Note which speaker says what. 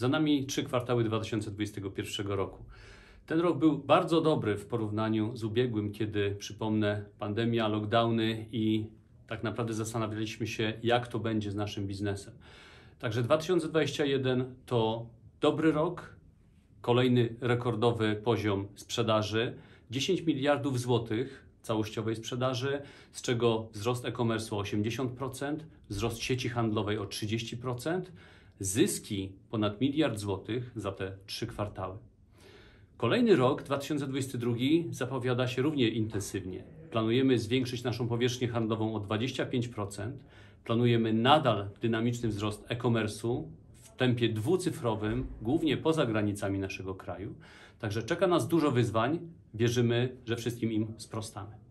Speaker 1: Za
Speaker 2: nami trzy kwartały 2021 roku. Ten rok był bardzo dobry w porównaniu z ubiegłym, kiedy przypomnę pandemia, lockdowny i tak naprawdę zastanawialiśmy się, jak to będzie z naszym biznesem. Także 2021 to dobry rok, kolejny rekordowy poziom sprzedaży, 10 miliardów złotych całościowej sprzedaży, z czego wzrost e-commerce o 80%, wzrost sieci handlowej o 30%, zyski ponad miliard złotych za te trzy kwartały. Kolejny rok, 2022, zapowiada się równie intensywnie. Planujemy zwiększyć naszą powierzchnię handlową o 25%. Planujemy nadal dynamiczny wzrost e-commerce'u w tempie dwucyfrowym, głównie poza granicami naszego kraju. Także czeka nas dużo wyzwań. Wierzymy, że wszystkim im sprostamy.